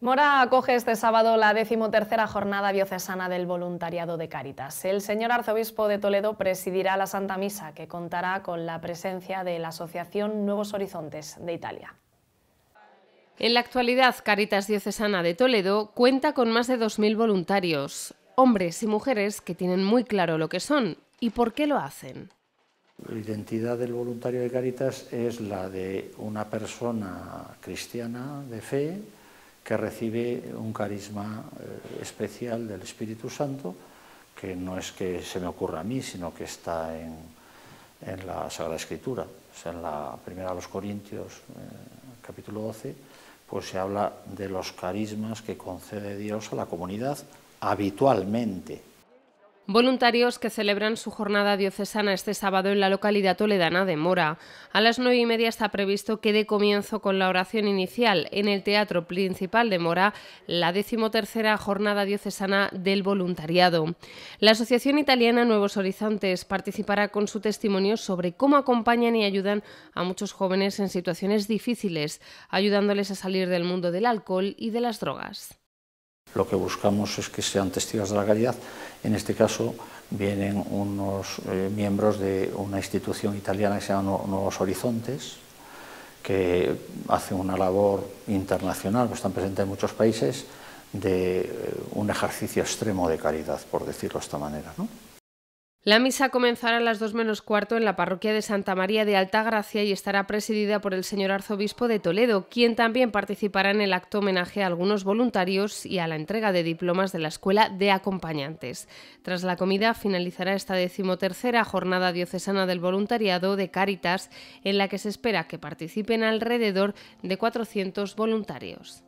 Mora acoge este sábado la decimotercera jornada diocesana del voluntariado de Caritas. El señor arzobispo de Toledo presidirá la Santa Misa, que contará con la presencia de la Asociación Nuevos Horizontes de Italia. En la actualidad, Caritas Diocesana de Toledo cuenta con más de 2.000 voluntarios, hombres y mujeres que tienen muy claro lo que son y por qué lo hacen. La identidad del voluntario de Caritas es la de una persona cristiana de fe que recibe un carisma eh, especial del Espíritu Santo, que no es que se me ocurra a mí, sino que está en, la Sagrada Escritura. en la primera de los Corintios, eh, capítulo 12, pues se habla de los carismas que concede Dios a la comunidad habitualmente voluntarios que celebran su jornada diocesana este sábado en la localidad toledana de Mora. A las nueve y media está previsto que dé comienzo con la oración inicial en el Teatro Principal de Mora la decimotercera jornada diocesana del voluntariado. La Asociación Italiana Nuevos Horizontes participará con su testimonio sobre cómo acompañan y ayudan a muchos jóvenes en situaciones difíciles, ayudándoles a salir del mundo del alcohol y de las drogas. Lo que buscamos es que sean testigos de la calidad. En este caso vienen unos eh, miembros de una institución italiana que se llama Nuevos Horizontes, que hace una labor internacional, pues están presentes en muchos países, de eh, un ejercicio extremo de caridad, por decirlo de esta manera. ¿no? La misa comenzará a las 2 menos cuarto en la parroquia de Santa María de Altagracia y estará presidida por el señor arzobispo de Toledo, quien también participará en el acto homenaje a algunos voluntarios y a la entrega de diplomas de la Escuela de Acompañantes. Tras la comida finalizará esta decimotercera jornada diocesana del voluntariado de Cáritas, en la que se espera que participen alrededor de 400 voluntarios.